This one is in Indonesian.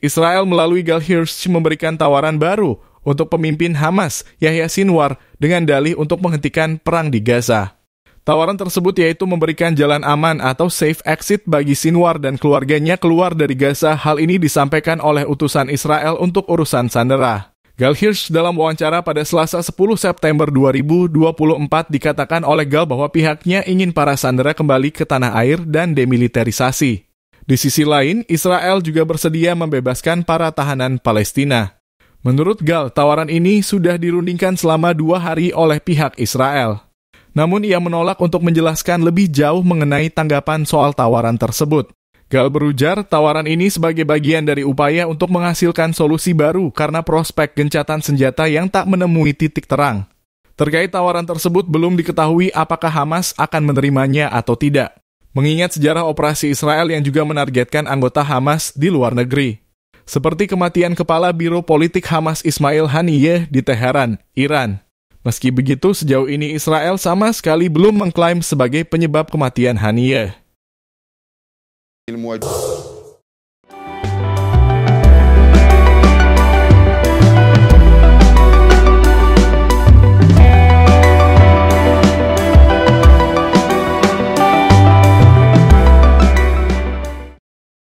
Israel melalui Gal Hirsch memberikan tawaran baru untuk pemimpin Hamas, Yahya Sinwar, dengan dalih untuk menghentikan perang di Gaza. Tawaran tersebut yaitu memberikan jalan aman atau safe exit bagi Sinwar dan keluarganya keluar dari Gaza. Hal ini disampaikan oleh utusan Israel untuk urusan sandera. Gal Hirsch dalam wawancara pada Selasa 10 September 2024 dikatakan oleh Gal bahwa pihaknya ingin para sandera kembali ke tanah air dan demilitarisasi. Di sisi lain, Israel juga bersedia membebaskan para tahanan Palestina. Menurut Gal, tawaran ini sudah dirundingkan selama dua hari oleh pihak Israel. Namun ia menolak untuk menjelaskan lebih jauh mengenai tanggapan soal tawaran tersebut. Gal berujar, tawaran ini sebagai bagian dari upaya untuk menghasilkan solusi baru karena prospek gencatan senjata yang tak menemui titik terang. Terkait tawaran tersebut belum diketahui apakah Hamas akan menerimanya atau tidak. Mengingat sejarah operasi Israel yang juga menargetkan anggota Hamas di luar negeri. Seperti kematian Kepala Biro Politik Hamas Ismail Haniyeh di Teheran, Iran. Meski begitu, sejauh ini Israel sama sekali belum mengklaim sebagai penyebab kematian Haniyeh.